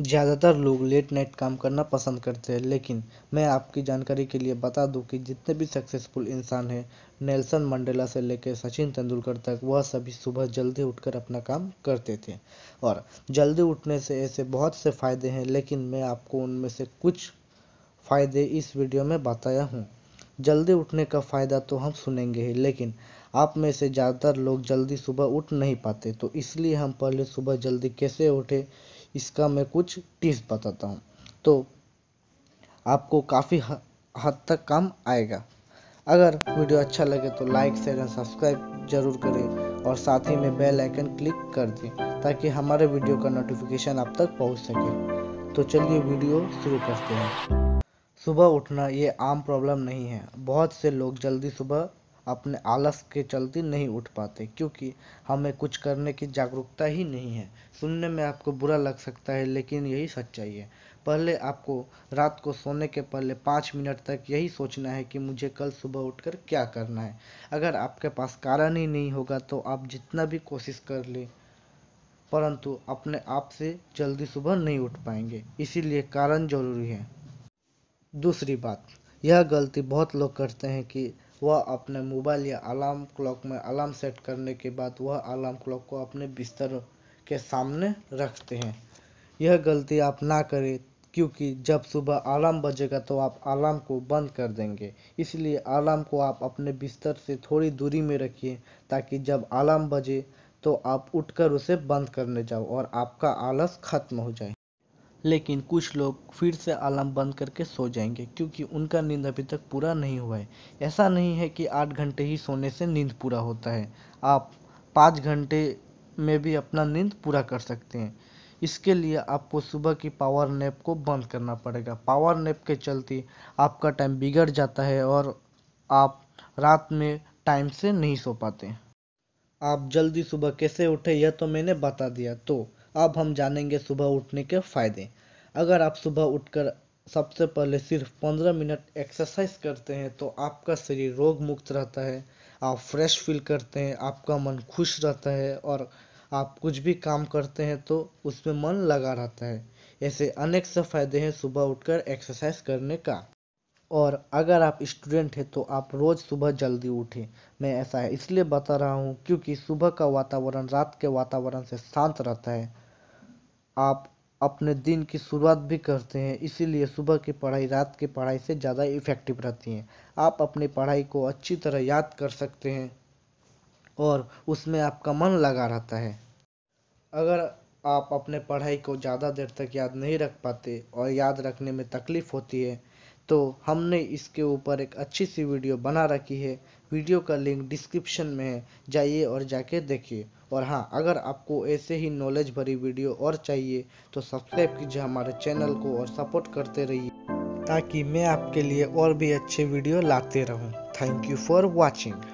ज़्यादातर लोग late night काम करना पसंद करते हैं लेकिन मैं आपकी जानकारी के लिए बता दूँ कि जितने भी सक्सेसफुल इंसान हैं नेल्सन मंडेला से लेकर सचिन तेंदुलकर तक वह सभी सुबह जल्दी उठकर अपना काम करते थे और जल्दी उठने से ऐसे बहुत से फ़ायदे हैं लेकिन मैं आपको उनमें से कुछ फ़ायदे इस वीडियो में बताया हूँ जल्दी उठने का फ़ायदा तो हम सुनेंगे ही लेकिन आप में से ज़्यादातर लोग जल्दी सुबह उठ नहीं पाते तो इसलिए हम पहले सुबह जल्दी कैसे उठे इसका मैं कुछ टिप्स बताता हूँ तो आपको काफ़ी हद तक काम आएगा अगर वीडियो अच्छा लगे तो लाइक शेयर एंड सब्सक्राइब जरूर करें और साथ ही में बेल आइकन क्लिक कर दें ताकि हमारे वीडियो का नोटिफिकेशन आप तक पहुंच सके तो चलिए वीडियो शुरू करते हैं सुबह उठना ये आम प्रॉब्लम नहीं है बहुत से लोग जल्दी सुबह अपने आलस के चलते नहीं उठ पाते क्योंकि हमें कुछ करने की जागरूकता ही नहीं है सुनने में आपको बुरा लग सकता है लेकिन यही सच्चाई है पहले आपको रात को सोने के पहले पाँच मिनट तक यही सोचना है कि मुझे कल सुबह उठकर क्या करना है अगर आपके पास कारण ही नहीं होगा तो आप जितना भी कोशिश कर लें परंतु अपने आप से जल्दी सुबह नहीं उठ पाएंगे इसीलिए कारण जरूरी है दूसरी बात यह गलती बहुत लोग करते हैं कि वह अपने मोबाइल या अलार्म क्लॉक में अलार्म सेट करने के बाद वह अलार्म क्लॉक को अपने बिस्तर के सामने रखते हैं यह गलती आप ना करें क्योंकि जब सुबह अलार्म बजेगा तो आप अलार्म को बंद कर देंगे इसलिए अलार्म को आप अपने बिस्तर से थोड़ी दूरी में रखिए ताकि जब अलार्म बजे तो आप उठकर उसे बंद करने जाओ और आपका आलस खत्म हो जाए लेकिन कुछ लोग फिर से अलार्म बंद करके सो जाएंगे क्योंकि उनका नींद अभी तक पूरा नहीं हुआ है ऐसा नहीं है कि आठ घंटे ही सोने से नींद पूरा होता है आप पाँच घंटे में भी अपना नींद पूरा कर सकते हैं इसके लिए आपको सुबह की पावर नैप को बंद करना पड़ेगा पावर नैप के चलते आपका टाइम बिगड़ जाता है और आप रात में टाइम से नहीं सो पाते आप जल्दी सुबह कैसे उठे यह तो मैंने बता दिया तो अब हम जानेंगे सुबह उठने के फायदे अगर आप सुबह उठकर सबसे पहले सिर्फ पंद्रह मिनट एक्सरसाइज करते हैं तो आपका शरीर रोग मुक्त रहता है आप फ्रेश फील करते हैं आपका मन खुश रहता है और आप कुछ भी काम करते हैं तो उसमें मन लगा रहता है ऐसे अनेक से फायदे हैं सुबह उठकर एक्सरसाइज करने का और अगर आप स्टूडेंट हैं तो आप रोज़ सुबह जल्दी उठें मैं ऐसा इसलिए बता रहा हूँ क्योंकि सुबह का वातावरण रात के वातावरण से शांत रहता है आप अपने दिन की शुरुआत भी करते हैं इसीलिए सुबह की पढ़ाई रात की पढ़ाई से ज़्यादा इफ़ेक्टिव रहती है आप अपनी पढ़ाई को अच्छी तरह याद कर सकते हैं और उसमें आपका मन लगा रहता है अगर आप अपने पढ़ाई को ज़्यादा देर तक याद नहीं रख पाते और याद रखने में तकलीफ़ होती है तो हमने इसके ऊपर एक अच्छी सी वीडियो बना रखी है वीडियो का लिंक डिस्क्रिप्शन में है जाइए और जाके देखिए और हाँ अगर आपको ऐसे ही नॉलेज भरी वीडियो और चाहिए तो सब्सक्राइब कीजिए हमारे चैनल को और सपोर्ट करते रहिए ताकि मैं आपके लिए और भी अच्छे वीडियो लाते रहूँ थैंक यू फॉर वॉचिंग